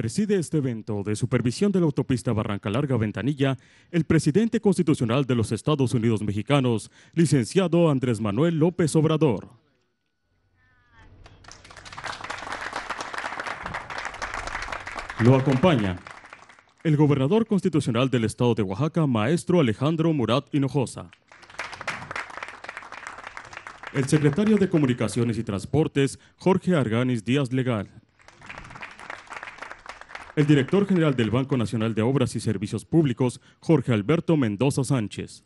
Preside este evento de supervisión de la autopista Barranca Larga Ventanilla el presidente constitucional de los Estados Unidos mexicanos, licenciado Andrés Manuel López Obrador. Lo acompaña el gobernador constitucional del estado de Oaxaca, maestro Alejandro Murat Hinojosa. El secretario de Comunicaciones y Transportes, Jorge Arganis Díaz Legal. El director general del Banco Nacional de Obras y Servicios Públicos, Jorge Alberto Mendoza Sánchez.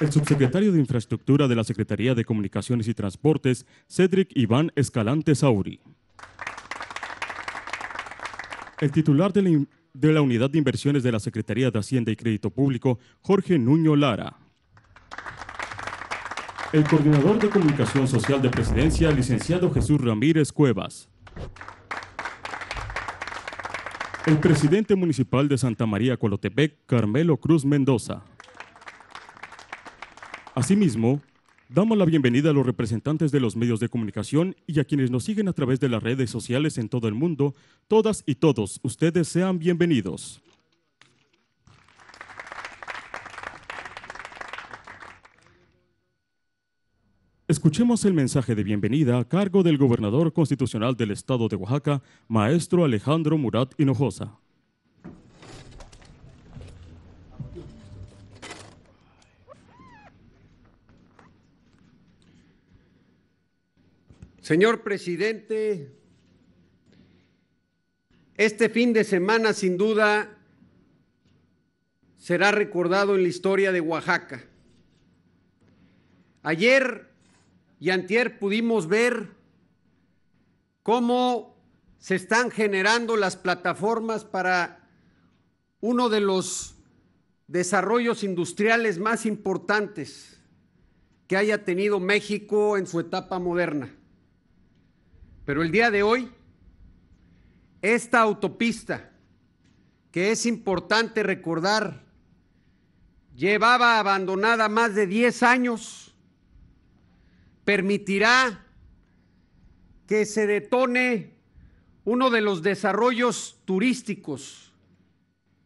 El subsecretario de Infraestructura de la Secretaría de Comunicaciones y Transportes, Cedric Iván Escalante Sauri. El titular de la, de la, Unidad de Inversiones de la Secretaría de Hacienda y Crédito Público, Jorge Nuño Lara. El coordinador de Comunicación Social de Presidencia, licenciado Jesús Ramírez Cuevas. El presidente municipal de Santa María Colotepec, Carmelo Cruz Mendoza. Asimismo, damos la bienvenida a los representantes de los medios de comunicación y a quienes nos siguen a través de las redes sociales en todo el mundo. Todas y todos, ustedes sean bienvenidos. Escuchemos el mensaje de bienvenida a cargo del gobernador constitucional del estado de Oaxaca, maestro Alejandro Murat Hinojosa. Señor presidente, este fin de semana sin duda será recordado en la historia de Oaxaca. Ayer y antier pudimos ver cómo se están generando las plataformas para uno de los desarrollos industriales más importantes que haya tenido México en su etapa moderna. Pero el día de hoy, esta autopista, que es importante recordar, llevaba abandonada más de 10 años, permitirá que se detone uno de los desarrollos turísticos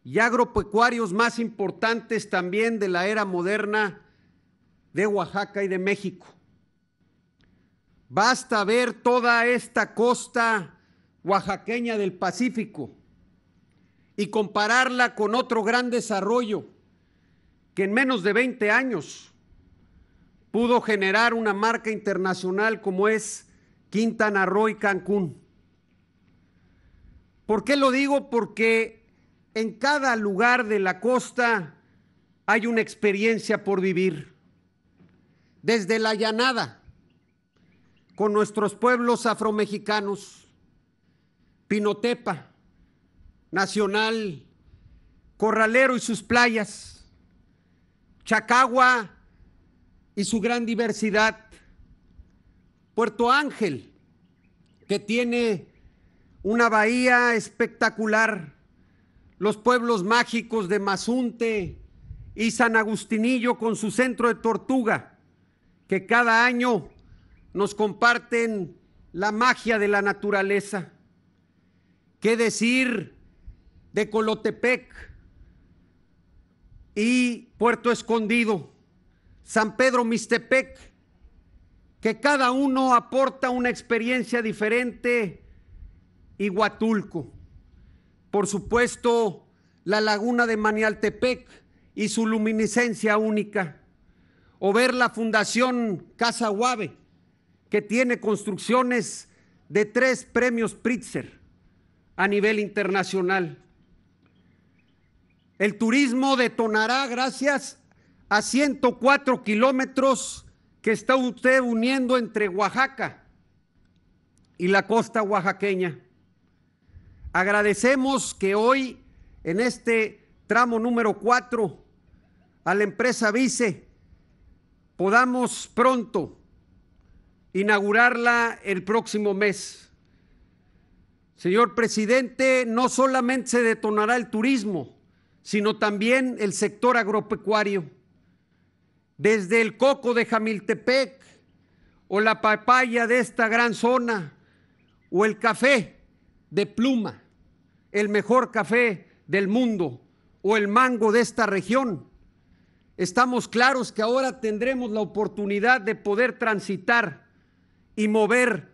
y agropecuarios más importantes también de la era moderna de Oaxaca y de México. Basta ver toda esta costa oaxaqueña del Pacífico y compararla con otro gran desarrollo que en menos de 20 años pudo generar una marca internacional como es Quintana Roo y Cancún. ¿Por qué lo digo? Porque en cada lugar de la costa hay una experiencia por vivir. Desde la llanada, con nuestros pueblos afromexicanos, Pinotepa, Nacional, Corralero y sus playas, Chacagua y su gran diversidad. Puerto Ángel, que tiene una bahía espectacular, los pueblos mágicos de Mazunte y San Agustinillo con su centro de tortuga, que cada año nos comparten la magia de la naturaleza. ¿Qué decir de Colotepec y Puerto Escondido? San Pedro Mixtepec, que cada uno aporta una experiencia diferente, y Huatulco. Por supuesto, la laguna de Manialtepec y su luminiscencia única. O ver la Fundación Casa Guave, que tiene construcciones de tres premios Pritzer a nivel internacional. El turismo detonará gracias a 104 kilómetros que está usted uniendo entre Oaxaca y la costa oaxaqueña. Agradecemos que hoy, en este tramo número 4, a la empresa Vice, podamos pronto inaugurarla el próximo mes. Señor presidente, no solamente se detonará el turismo, sino también el sector agropecuario desde el coco de Jamiltepec o la papaya de esta gran zona o el café de pluma, el mejor café del mundo o el mango de esta región. Estamos claros que ahora tendremos la oportunidad de poder transitar y mover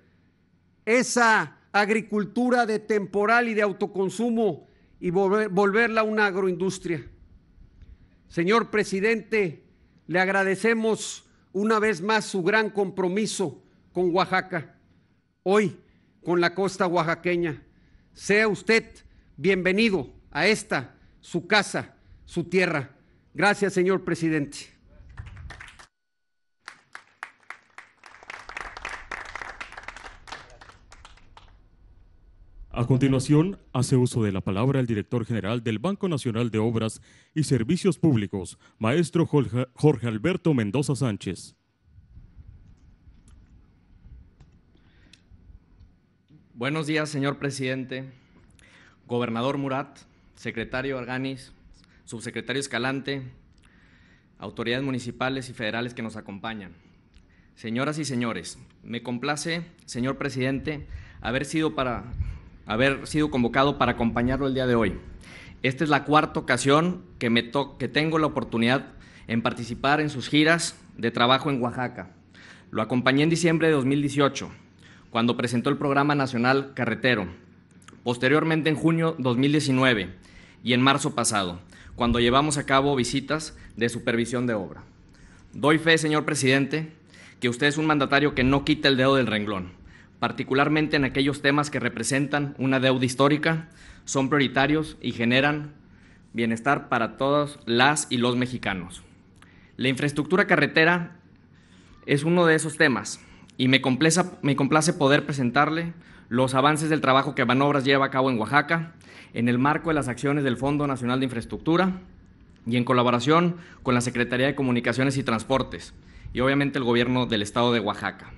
esa agricultura de temporal y de autoconsumo y volverla una agroindustria. Señor presidente, le agradecemos una vez más su gran compromiso con Oaxaca, hoy con la costa oaxaqueña. Sea usted bienvenido a esta, su casa, su tierra. Gracias, señor presidente. A continuación, hace uso de la palabra el director general del Banco Nacional de Obras y Servicios Públicos, maestro Jorge Alberto Mendoza Sánchez. Buenos días, señor presidente, gobernador Murat, secretario Arganis, subsecretario Escalante, autoridades municipales y federales que nos acompañan. Señoras y señores, me complace, señor presidente, haber sido para haber sido convocado para acompañarlo el día de hoy. Esta es la cuarta ocasión que, me que tengo la oportunidad en participar en sus giras de trabajo en Oaxaca. Lo acompañé en diciembre de 2018, cuando presentó el Programa Nacional Carretero, posteriormente en junio de 2019 y en marzo pasado, cuando llevamos a cabo visitas de supervisión de obra. Doy fe, señor presidente, que usted es un mandatario que no quita el dedo del renglón particularmente en aquellos temas que representan una deuda histórica, son prioritarios y generan bienestar para todas las y los mexicanos. La infraestructura carretera es uno de esos temas y me complace, poder presentarle los avances del trabajo que Banobras lleva a cabo en Oaxaca en el marco de las acciones del Fondo Nacional de Infraestructura y en colaboración con la Secretaría de Comunicaciones y Transportes y obviamente el gobierno del estado de Oaxaca.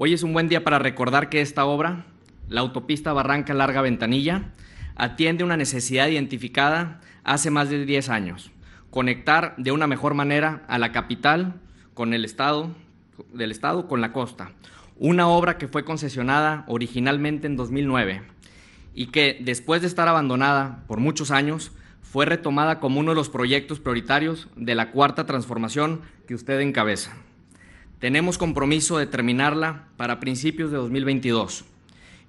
Hoy es un buen día para recordar que esta obra, la autopista Barranca Larga Ventanilla, atiende una necesidad identificada hace más de 10 años, conectar de una mejor manera a la capital con el estado del estado con la costa, una obra que fue concesionada originalmente en 2009 y que después de estar abandonada por muchos años fue retomada como uno de los proyectos prioritarios de la cuarta transformación que usted encabeza. Tenemos compromiso de terminarla para principios de 2022.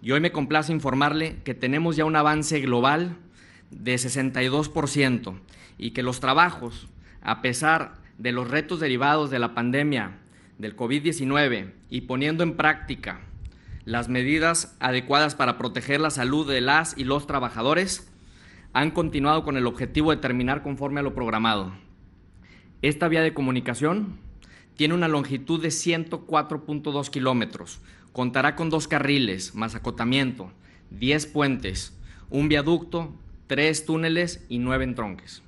Y hoy me complace informarle que tenemos ya un avance global de 62% y que los trabajos, a pesar de los retos derivados de la pandemia del COVID-19 y poniendo en práctica las medidas adecuadas para proteger la salud de las y los trabajadores, han continuado con el objetivo de terminar conforme a lo programado. Esta vía de comunicación tiene una longitud de 104.2 kilómetros. Contará con dos carriles, más acotamiento, 10 puentes, un viaducto, tres túneles y nueve entronques.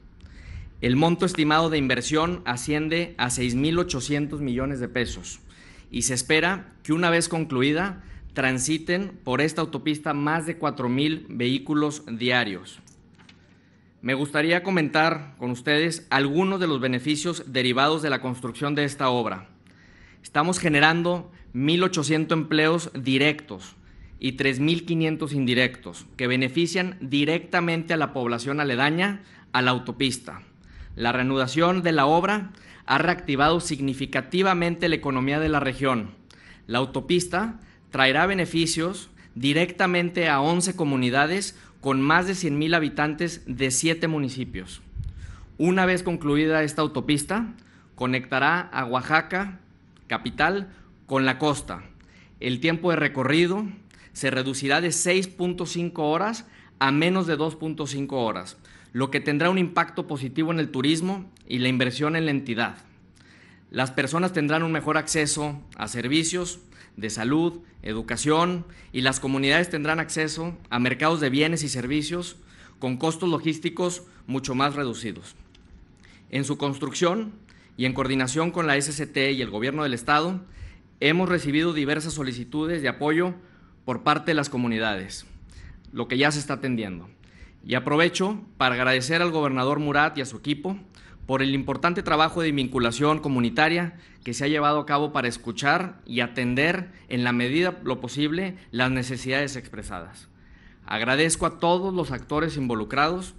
El monto estimado de inversión asciende a 6.800 millones de pesos y se espera que una vez concluida transiten por esta autopista más de 4.000 vehículos diarios. Me gustaría comentar con ustedes algunos de los beneficios derivados de la construcción de esta obra. Estamos generando 1.800 empleos directos y 3.500 indirectos que benefician directamente a la población aledaña a la autopista. La reanudación de la obra ha reactivado significativamente la economía de la región. La autopista traerá beneficios directamente a 11 comunidades con más de 100.000 habitantes de siete municipios. Una vez concluida esta autopista, conectará a Oaxaca, capital, con la costa. El tiempo de recorrido se reducirá de 6.5 horas a menos de 2.5 horas, lo que tendrá un impacto positivo en el turismo y la inversión en la entidad. Las personas tendrán un mejor acceso a servicios, de salud, educación y las comunidades tendrán acceso a mercados de bienes y servicios con costos logísticos mucho más reducidos. En su construcción y en coordinación con la SCT y el Gobierno del Estado, hemos recibido diversas solicitudes de apoyo por parte de las comunidades, lo que ya se está atendiendo. Y aprovecho para agradecer al gobernador Murat y a su equipo por el importante trabajo de vinculación comunitaria que se ha llevado a cabo para escuchar y atender en la medida lo posible las necesidades expresadas. Agradezco a todos los actores involucrados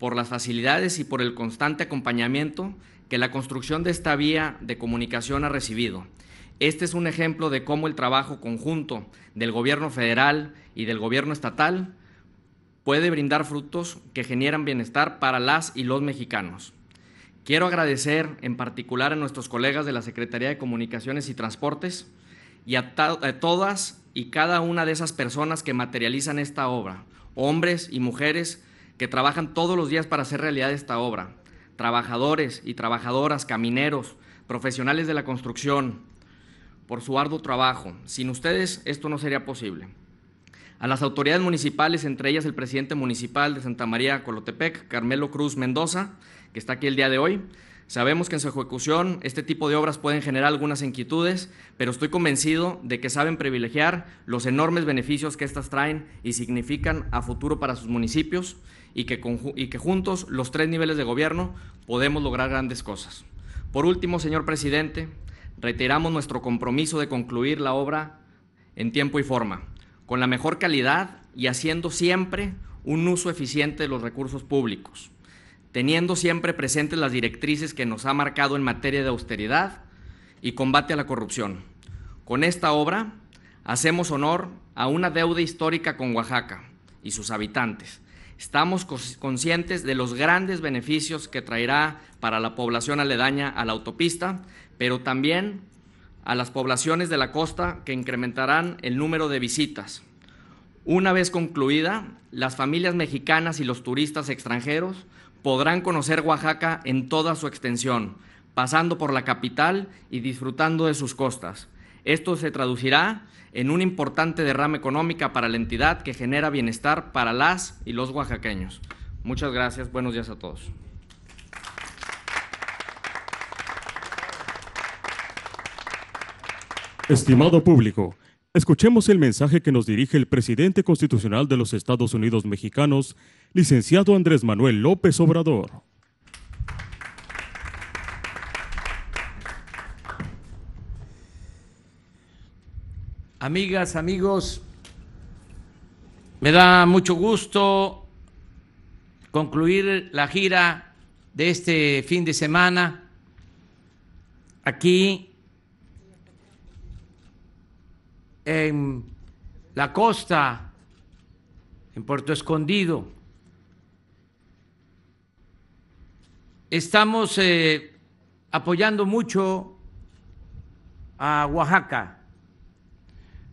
por las facilidades y por el constante acompañamiento que la construcción de esta vía de comunicación ha recibido. Este es un ejemplo de cómo el trabajo conjunto del gobierno federal y del gobierno estatal puede brindar frutos que generan bienestar para las y los mexicanos. Quiero agradecer en particular a nuestros colegas de la Secretaría de Comunicaciones y Transportes y a, todas y cada una de esas personas que materializan esta obra, hombres y mujeres que trabajan todos los días para hacer realidad esta obra, trabajadores y trabajadoras, camineros, profesionales de la construcción, por su arduo trabajo. Sin ustedes esto no sería posible. A las autoridades municipales, entre ellas el presidente municipal de Santa María Colotepec, Carmelo Cruz Mendoza, que está aquí el día de hoy. Sabemos que en su ejecución este tipo de obras pueden generar algunas inquietudes, pero estoy convencido de que saben privilegiar los enormes beneficios que estas traen y significan a futuro para sus municipios y que, y que juntos los tres niveles de gobierno podemos lograr grandes cosas. Por último, señor presidente, reiteramos nuestro compromiso de concluir la obra en tiempo y forma, con la mejor calidad y haciendo siempre un uso eficiente de los recursos públicos teniendo siempre presentes las directrices que nos ha marcado en materia de austeridad y combate a la corrupción. Con esta obra hacemos honor a una deuda histórica con Oaxaca y sus habitantes. Estamos conscientes de los grandes beneficios que traerá para la población aledaña a la autopista, pero también a las poblaciones de la costa que incrementarán el número de visitas. Una vez concluida, las familias mexicanas y los turistas extranjeros podrán conocer Oaxaca en toda su extensión, pasando por la capital y disfrutando de sus costas. Esto se traducirá en un importante derrama económica para la entidad que genera bienestar para las y los oaxaqueños. Muchas gracias, buenos días a todos. Estimado público, Escuchemos el mensaje que nos dirige el presidente constitucional de los Estados Unidos mexicanos, licenciado Andrés Manuel López Obrador. Amigas, amigos, me da mucho gusto concluir la gira de este fin de semana aquí en la costa, en Puerto Escondido. Estamos eh, apoyando mucho a Oaxaca,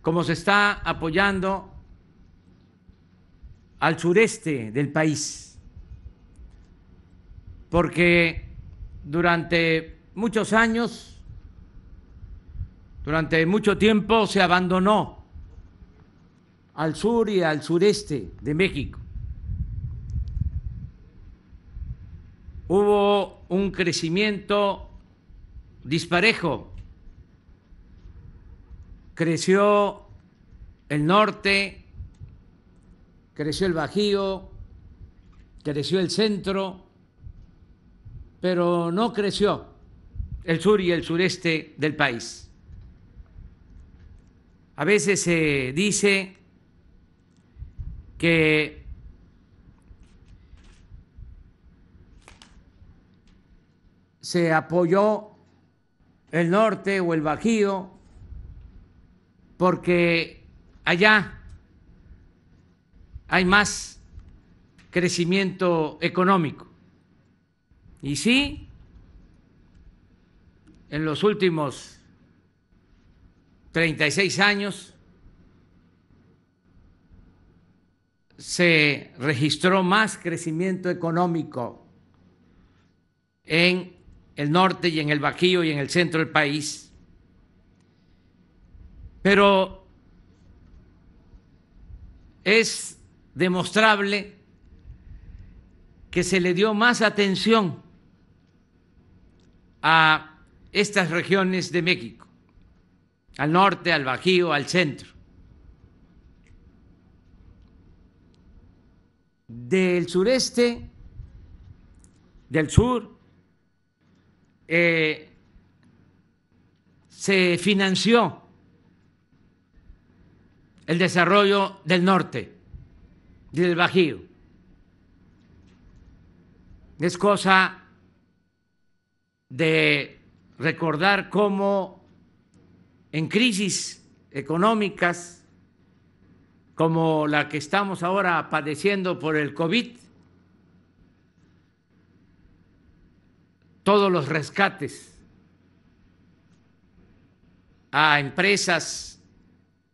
como se está apoyando al sureste del país, porque durante muchos años durante mucho tiempo se abandonó al sur y al sureste de México. Hubo un crecimiento disparejo. Creció el norte, creció el Bajío, creció el centro, pero no creció el sur y el sureste del país. A veces se dice que se apoyó el norte o el Bajío porque allá hay más crecimiento económico. Y sí, en los últimos 36 años, se registró más crecimiento económico en el norte y en el Bajío y en el centro del país. Pero es demostrable que se le dio más atención a estas regiones de México al norte, al bajío, al centro. Del sureste, del sur, eh, se financió el desarrollo del norte del Bajío. Es cosa de recordar cómo en crisis económicas como la que estamos ahora padeciendo por el COVID, todos los rescates a empresas,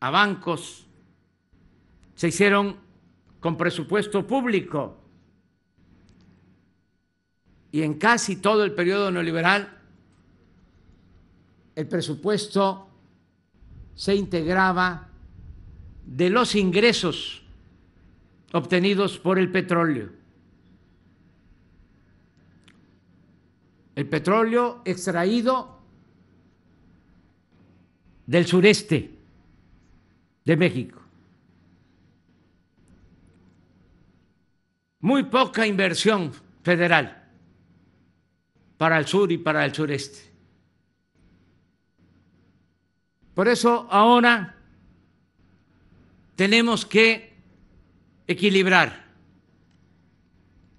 a bancos, se hicieron con presupuesto público. Y en casi todo el periodo neoliberal, el presupuesto se integraba de los ingresos obtenidos por el petróleo. El petróleo extraído del sureste de México. Muy poca inversión federal para el sur y para el sureste. Por eso ahora tenemos que equilibrar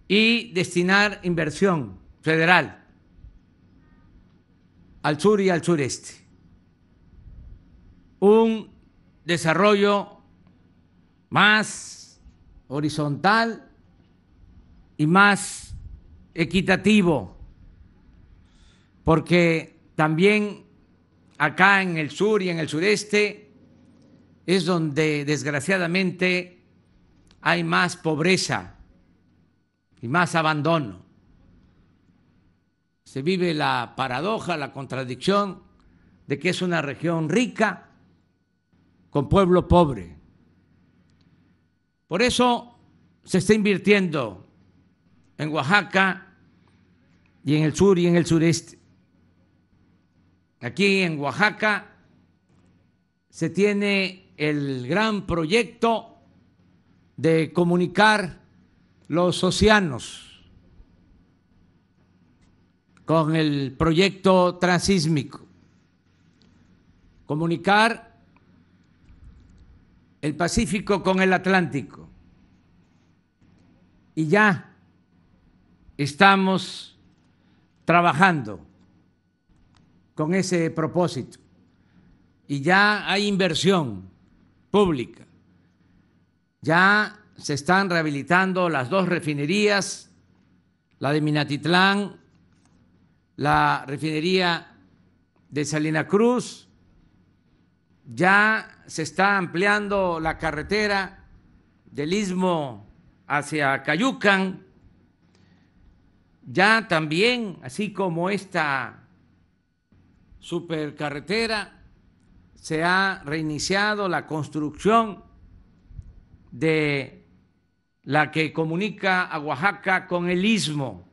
y destinar inversión federal al sur y al sureste. Un desarrollo más horizontal y más equitativo, porque también acá en el sur y en el sureste es donde desgraciadamente hay más pobreza y más abandono. Se vive la paradoja, la contradicción de que es una región rica con pueblo pobre. Por eso se está invirtiendo en Oaxaca y en el sur y en el sureste. Aquí en Oaxaca se tiene el gran proyecto de comunicar los océanos con el proyecto transísmico, comunicar el Pacífico con el Atlántico. Y ya estamos trabajando con ese propósito. Y ya hay inversión pública. Ya se están rehabilitando las dos refinerías, la de Minatitlán, la refinería de Salina Cruz, ya se está ampliando la carretera del istmo hacia Cayucan, ya también, así como esta supercarretera, se ha reiniciado la construcción de la que comunica a Oaxaca con el istmo.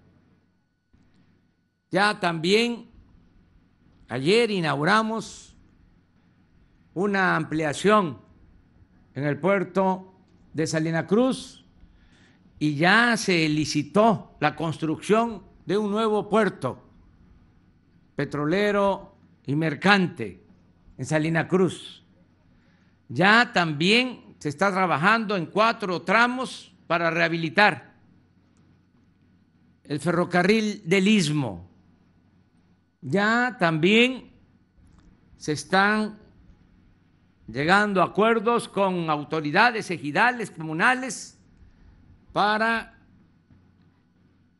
Ya también ayer inauguramos una ampliación en el puerto de Salina Cruz y ya se licitó la construcción de un nuevo puerto petrolero y mercante en Salina Cruz. Ya también se está trabajando en cuatro tramos para rehabilitar el ferrocarril del Istmo. Ya también se están llegando a acuerdos con autoridades ejidales, comunales, para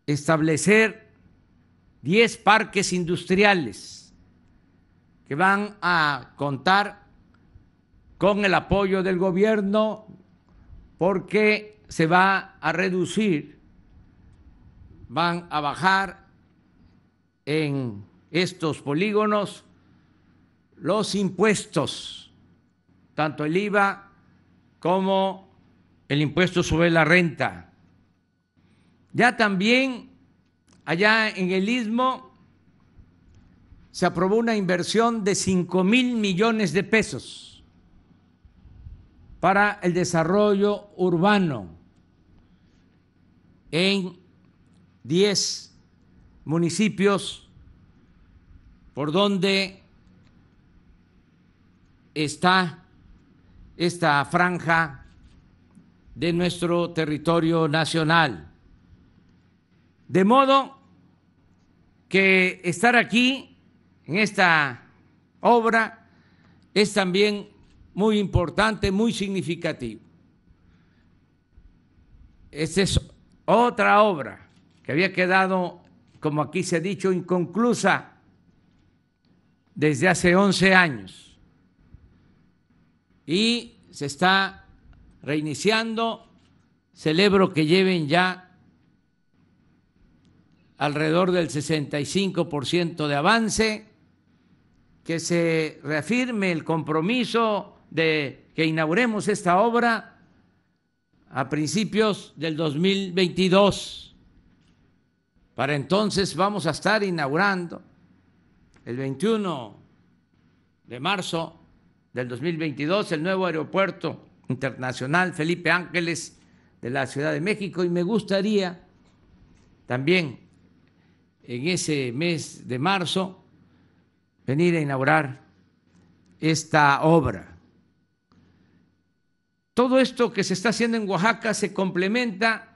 establecer 10 parques industriales que van a contar con el apoyo del gobierno porque se va a reducir, van a bajar en estos polígonos los impuestos, tanto el IVA como el impuesto sobre la renta. Ya también allá en el istmo se aprobó una inversión de 5 mil millones de pesos para el desarrollo urbano en 10 municipios por donde está esta franja de nuestro territorio nacional. De modo que estar aquí en esta obra es también muy importante, muy significativo. Esta es otra obra que había quedado, como aquí se ha dicho, inconclusa desde hace 11 años. Y se está reiniciando. Celebro que lleven ya alrededor del 65% de avance que se reafirme el compromiso de que inauguremos esta obra a principios del 2022. Para entonces vamos a estar inaugurando el 21 de marzo del 2022 el nuevo aeropuerto internacional Felipe Ángeles de la Ciudad de México y me gustaría también en ese mes de marzo venir a inaugurar esta obra. Todo esto que se está haciendo en Oaxaca se complementa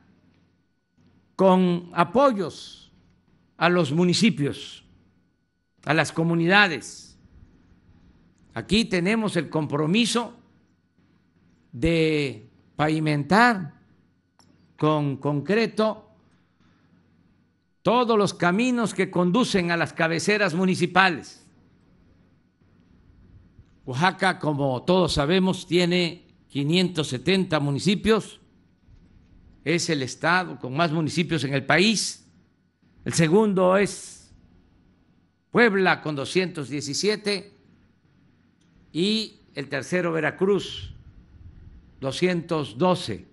con apoyos a los municipios, a las comunidades. Aquí tenemos el compromiso de pavimentar con concreto todos los caminos que conducen a las cabeceras municipales Oaxaca, como todos sabemos, tiene 570 municipios, es el estado con más municipios en el país, el segundo es Puebla con 217 y el tercero Veracruz, 212.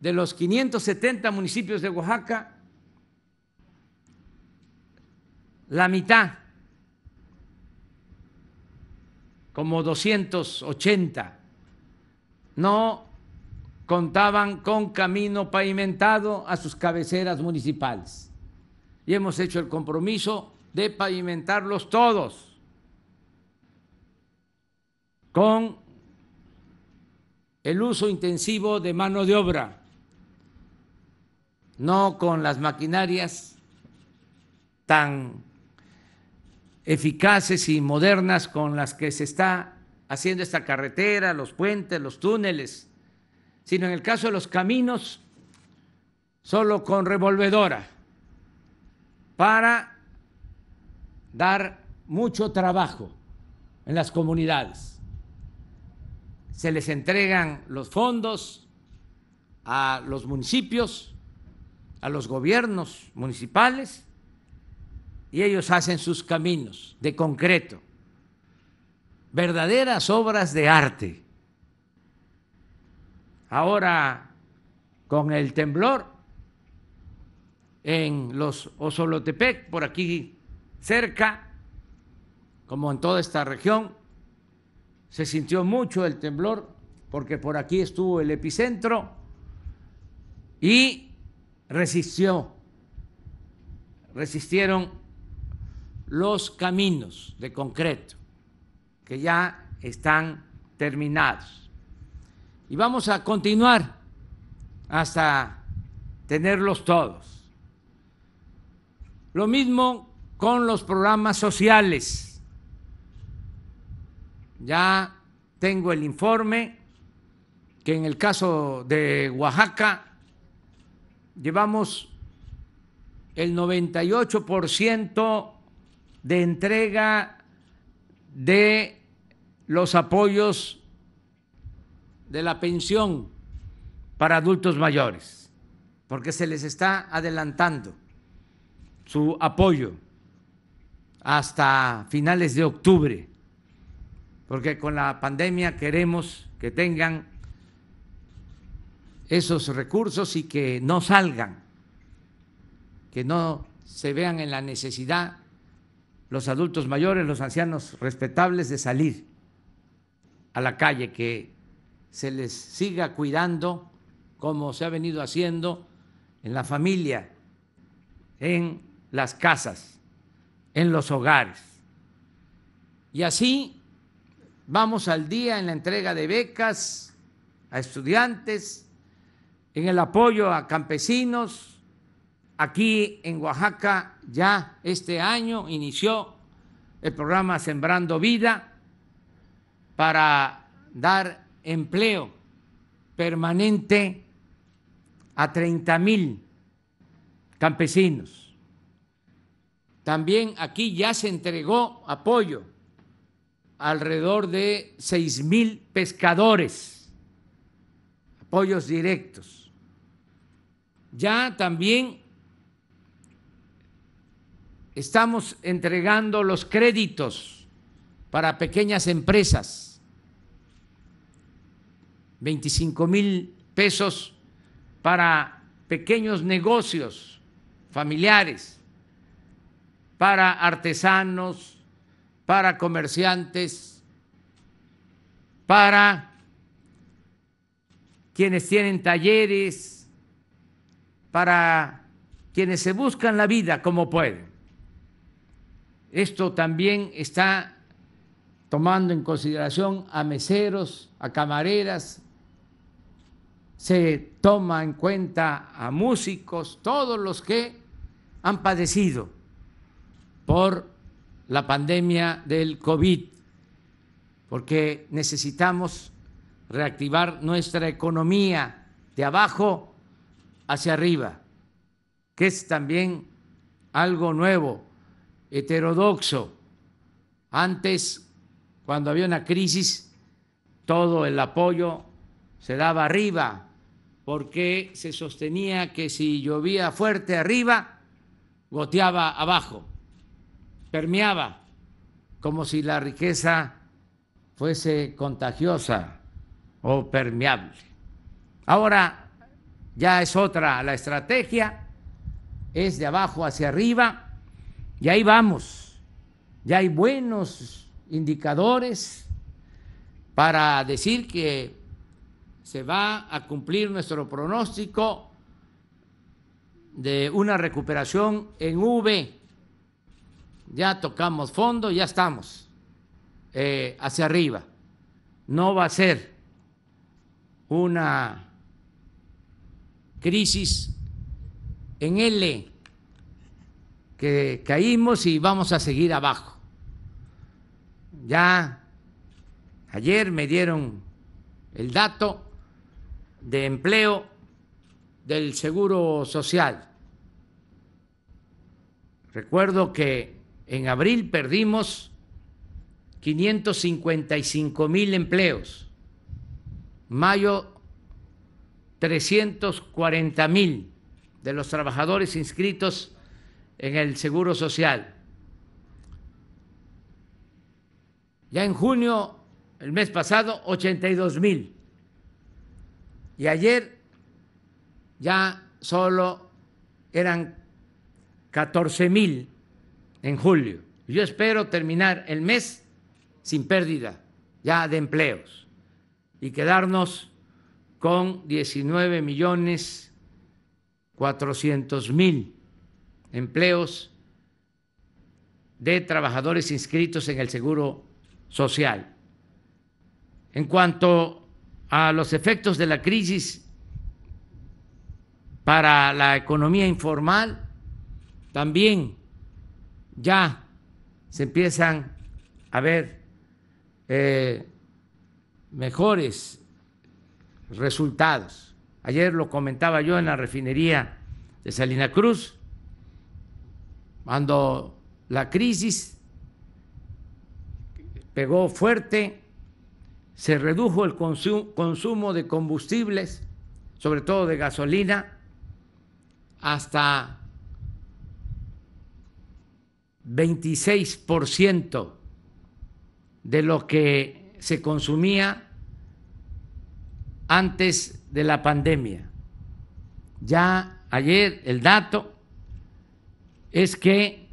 De los 570 municipios de Oaxaca, la mitad como 280, no contaban con camino pavimentado a sus cabeceras municipales. Y hemos hecho el compromiso de pavimentarlos todos con el uso intensivo de mano de obra, no con las maquinarias tan eficaces y modernas con las que se está haciendo esta carretera, los puentes, los túneles, sino en el caso de los caminos, solo con revolvedora, para dar mucho trabajo en las comunidades. Se les entregan los fondos a los municipios, a los gobiernos municipales, y ellos hacen sus caminos de concreto, verdaderas obras de arte. Ahora, con el temblor en los Osolotepec, por aquí cerca, como en toda esta región, se sintió mucho el temblor porque por aquí estuvo el epicentro y resistió, resistieron los caminos de concreto que ya están terminados. Y vamos a continuar hasta tenerlos todos. Lo mismo con los programas sociales. Ya tengo el informe que en el caso de Oaxaca llevamos el 98% de entrega de los apoyos de la pensión para adultos mayores, porque se les está adelantando su apoyo hasta finales de octubre, porque con la pandemia queremos que tengan esos recursos y que no salgan, que no se vean en la necesidad los adultos mayores, los ancianos respetables de salir a la calle, que se les siga cuidando como se ha venido haciendo en la familia, en las casas, en los hogares. Y así vamos al día en la entrega de becas a estudiantes, en el apoyo a campesinos, Aquí en Oaxaca ya este año inició el programa Sembrando Vida para dar empleo permanente a 30 mil campesinos. También aquí ya se entregó apoyo alrededor de 6 mil pescadores, apoyos directos. Ya también estamos entregando los créditos para pequeñas empresas, 25 mil pesos para pequeños negocios familiares, para artesanos, para comerciantes, para quienes tienen talleres, para quienes se buscan la vida como pueden. Esto también está tomando en consideración a meseros, a camareras, se toma en cuenta a músicos, todos los que han padecido por la pandemia del COVID, porque necesitamos reactivar nuestra economía de abajo hacia arriba, que es también algo nuevo heterodoxo. Antes, cuando había una crisis, todo el apoyo se daba arriba, porque se sostenía que si llovía fuerte arriba, goteaba abajo, permeaba, como si la riqueza fuese contagiosa o permeable. Ahora ya es otra la estrategia, es de abajo hacia arriba y ahí vamos, ya hay buenos indicadores para decir que se va a cumplir nuestro pronóstico de una recuperación en V. Ya tocamos fondo, ya estamos eh, hacia arriba. No va a ser una crisis en L que caímos y vamos a seguir abajo. Ya ayer me dieron el dato de empleo del Seguro Social. Recuerdo que en abril perdimos 555 mil empleos, mayo 340 mil de los trabajadores inscritos en el Seguro Social. Ya en junio, el mes pasado, 82 mil. Y ayer ya solo eran 14 mil en julio. Yo espero terminar el mes sin pérdida ya de empleos y quedarnos con 19 millones 400 mil empleos de trabajadores inscritos en el Seguro Social. En cuanto a los efectos de la crisis para la economía informal, también ya se empiezan a ver eh, mejores resultados. Ayer lo comentaba yo en la refinería de Salina Cruz, cuando la crisis pegó fuerte, se redujo el consumo de combustibles, sobre todo de gasolina, hasta 26% de lo que se consumía antes de la pandemia. Ya ayer el dato es que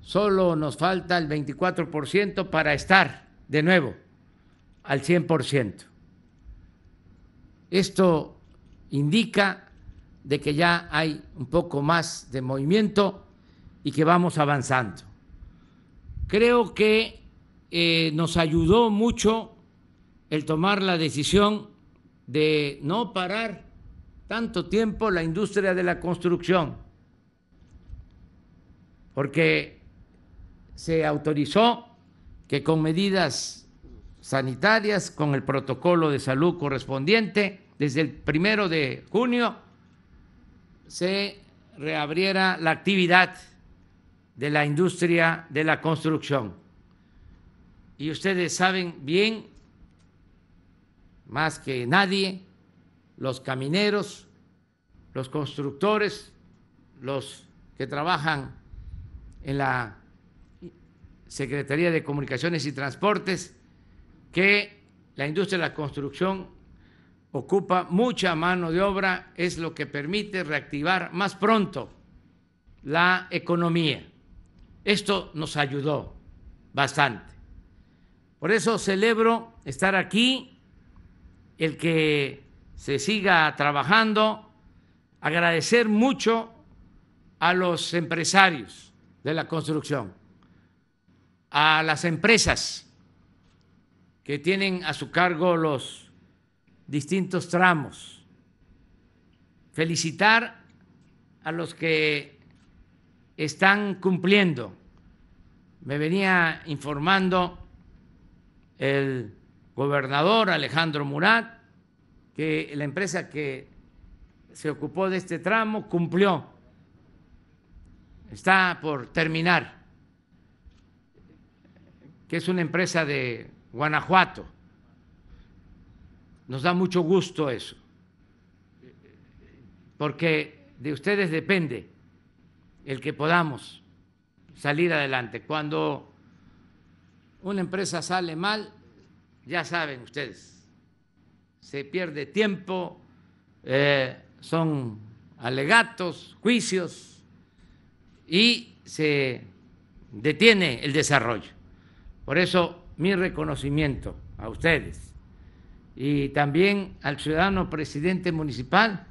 solo nos falta el 24% para estar de nuevo al 100%. Esto indica de que ya hay un poco más de movimiento y que vamos avanzando. Creo que eh, nos ayudó mucho el tomar la decisión de no parar tanto tiempo la industria de la construcción porque se autorizó que con medidas sanitarias, con el protocolo de salud correspondiente, desde el primero de junio se reabriera la actividad de la industria de la construcción. Y ustedes saben bien, más que nadie, los camineros, los constructores, los que trabajan en la Secretaría de Comunicaciones y Transportes que la industria de la construcción ocupa mucha mano de obra, es lo que permite reactivar más pronto la economía. Esto nos ayudó bastante. Por eso celebro estar aquí, el que se siga trabajando, agradecer mucho a los empresarios de la construcción, a las empresas que tienen a su cargo los distintos tramos, felicitar a los que están cumpliendo. Me venía informando el gobernador Alejandro Murat que la empresa que se ocupó de este tramo cumplió está por terminar, que es una empresa de Guanajuato. Nos da mucho gusto eso, porque de ustedes depende el que podamos salir adelante. Cuando una empresa sale mal, ya saben ustedes, se pierde tiempo, eh, son alegatos, juicios, y se detiene el desarrollo. Por eso mi reconocimiento a ustedes y también al ciudadano presidente municipal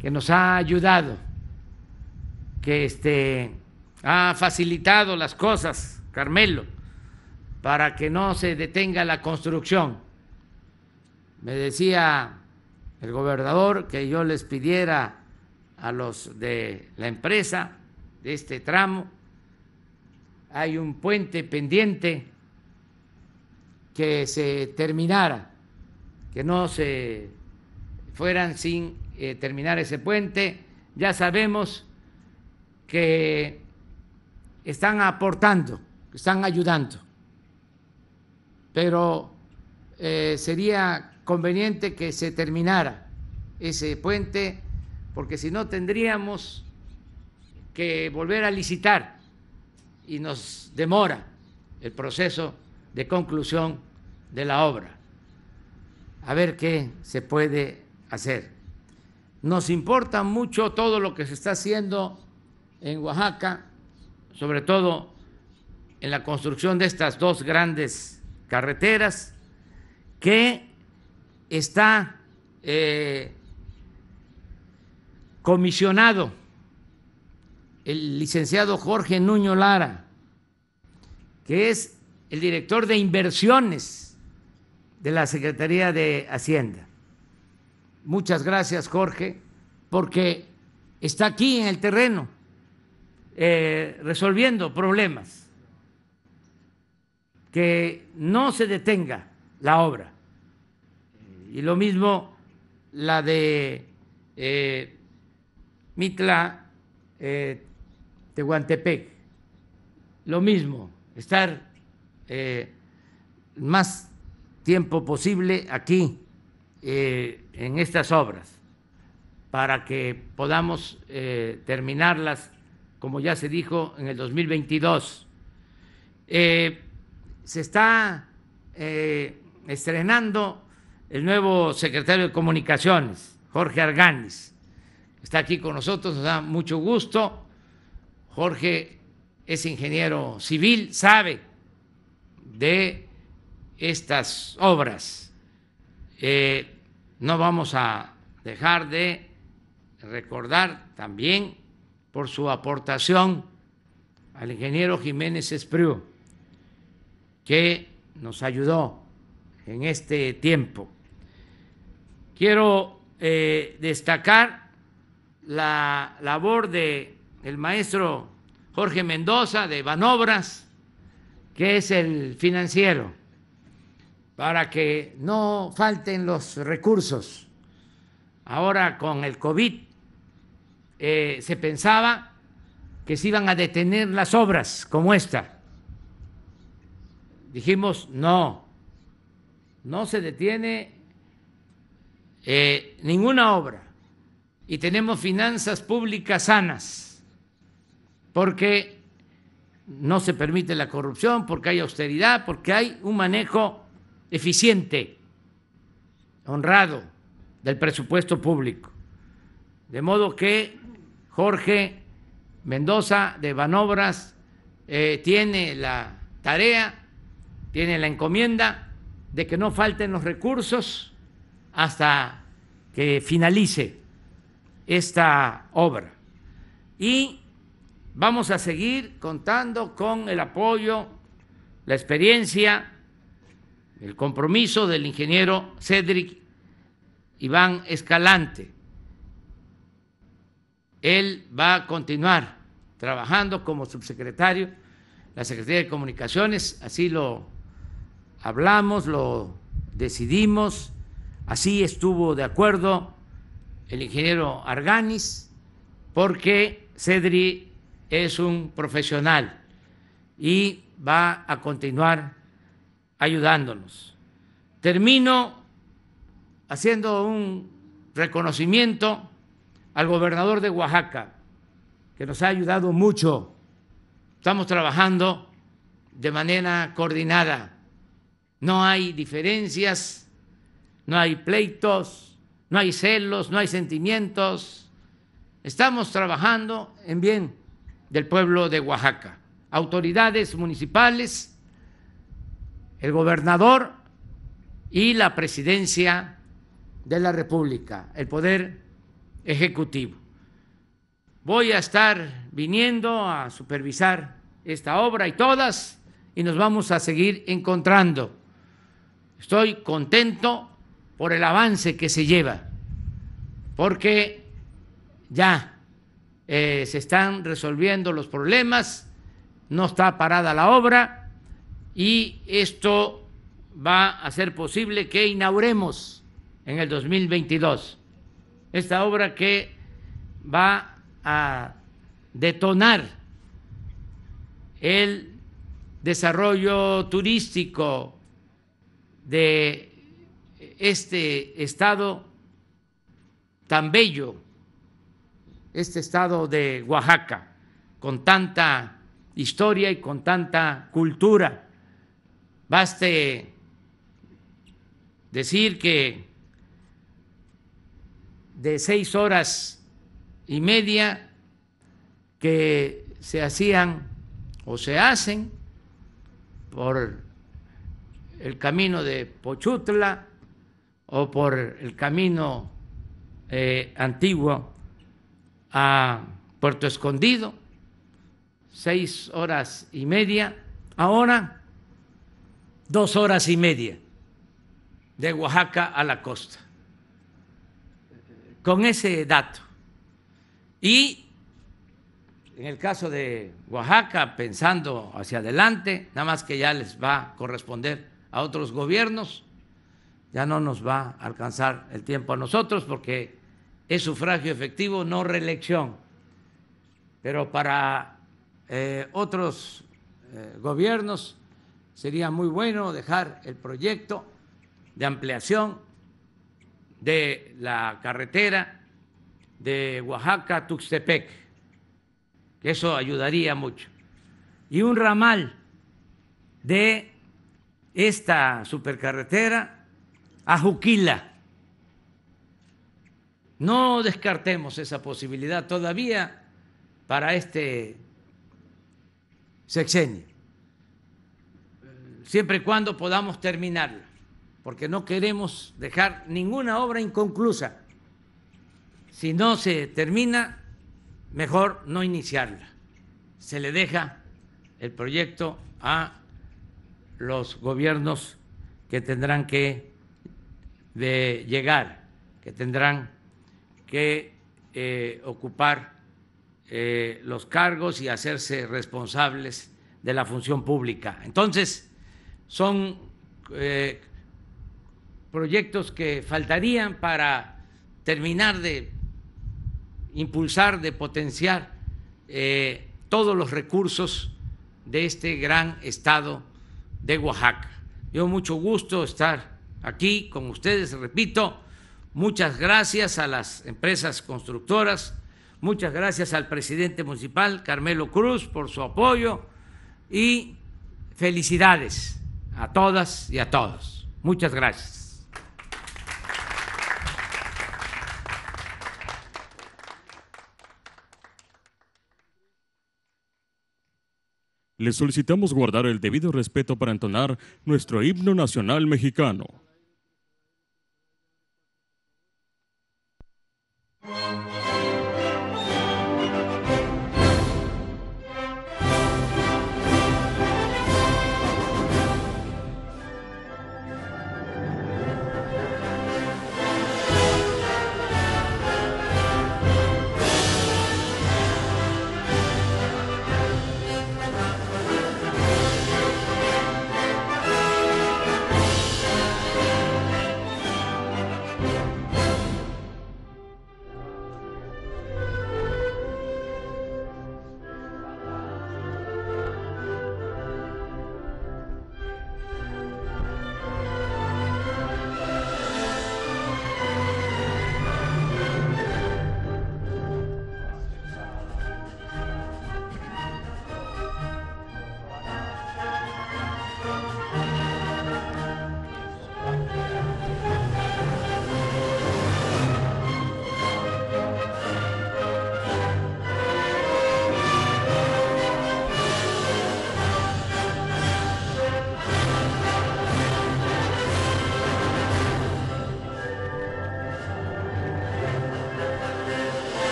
que nos ha ayudado, que este, ha facilitado las cosas, Carmelo, para que no se detenga la construcción. Me decía el gobernador que yo les pidiera a los de la empresa de este tramo, hay un puente pendiente que se terminara, que no se fueran sin eh, terminar ese puente. Ya sabemos que están aportando, están ayudando, pero eh, sería conveniente que se terminara ese puente, porque si no tendríamos que volver a licitar y nos demora el proceso de conclusión de la obra. A ver qué se puede hacer. Nos importa mucho todo lo que se está haciendo en Oaxaca, sobre todo en la construcción de estas dos grandes carreteras, que está eh, comisionado el licenciado Jorge Nuño Lara, que es el director de inversiones de la Secretaría de Hacienda. Muchas gracias, Jorge, porque está aquí en el terreno eh, resolviendo problemas. Que no se detenga la obra. Y lo mismo la de eh, Mitla. Eh, Tehuantepec. Lo mismo, estar eh, más tiempo posible aquí eh, en estas obras para que podamos eh, terminarlas, como ya se dijo, en el 2022. se está estrenando el nuevo secretario de Comunicaciones, Jorge Arganis. Está aquí con nosotros, nos da mucho gusto Jorge es ingeniero civil, sabe de estas obras. Eh, no vamos a dejar de recordar también por su aportación al ingeniero Jiménez Espriu, que nos ayudó en este tiempo. Quiero eh, destacar la labor de el maestro Jorge Mendoza de Banobras, que es el financiero, para que no falten los recursos. Ahora con el COVID eh, se pensaba que se iban a detener las obras como esta. Dijimos, no, no se detiene eh, ninguna obra y tenemos finanzas públicas sanas porque no se permite la corrupción, porque hay austeridad, porque hay un manejo eficiente, honrado del presupuesto público. De modo que Jorge Mendoza de Banobras eh, tiene la tarea, tiene la encomienda de que no falten los recursos hasta que finalice esta obra. Y Vamos a seguir contando con el apoyo, la experiencia, el compromiso del ingeniero Cedric Iván Escalante. Él va a continuar trabajando como subsecretario, la Secretaría de Comunicaciones, así lo hablamos, lo decidimos, así estuvo de acuerdo el ingeniero Arganis, porque Cedric es un profesional y va a continuar ayudándonos. Termino haciendo un reconocimiento al gobernador de Oaxaca, que nos ha ayudado mucho. Estamos trabajando de manera coordinada. No hay diferencias, no hay pleitos, no hay celos, no hay sentimientos. Estamos trabajando en bien del pueblo de Oaxaca, autoridades municipales, el gobernador y la presidencia de la República, el poder ejecutivo. Voy a estar viniendo a supervisar esta obra y todas y nos vamos a seguir encontrando. Estoy contento por el avance que se lleva, porque ya eh, se están resolviendo los problemas, no está parada la obra y esto va a hacer posible que inauguremos en el 2022 esta obra que va a detonar el desarrollo turístico de este estado tan bello este estado de Oaxaca, con tanta historia y con tanta cultura. Baste decir que de seis horas y media que se hacían o se hacen por el camino de Pochutla o por el camino eh, antiguo a Puerto Escondido, seis horas y media, ahora dos horas y media de Oaxaca a la costa, con ese dato. Y en el caso de Oaxaca, pensando hacia adelante, nada más que ya les va a corresponder a otros gobiernos, ya no nos va a alcanzar el tiempo a nosotros porque es sufragio efectivo, no reelección. Pero para eh, otros eh, gobiernos sería muy bueno dejar el proyecto de ampliación de la carretera de Oaxaca a Tuxtepec, que eso ayudaría mucho. Y un ramal de esta supercarretera a Juquila no descartemos esa posibilidad todavía para este sexenio, siempre y cuando podamos terminarla, porque no queremos dejar ninguna obra inconclusa. Si no se termina, mejor no iniciarla. Se le deja el proyecto a los gobiernos que tendrán que de llegar, que tendrán que eh, ocupar eh, los cargos y hacerse responsables de la función pública. Entonces, son eh, proyectos que faltarían para terminar de impulsar, de potenciar todos los recursos de este gran estado de Oaxaca. Yo mucho gusto estar aquí con ustedes, repito, Muchas gracias a las empresas constructoras, muchas gracias al presidente municipal, Carmelo Cruz, por su apoyo y felicidades a todas y a todos. Muchas gracias. Le solicitamos guardar el debido respeto para entonar nuestro himno nacional mexicano.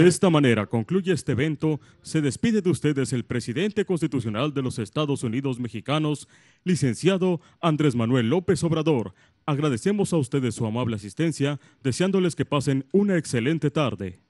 De esta manera concluye este evento. Se despide de ustedes el presidente constitucional de los Estados Unidos mexicanos, licenciado Andrés Manuel López Obrador. Agradecemos a ustedes su amable asistencia, deseándoles que pasen una excelente tarde.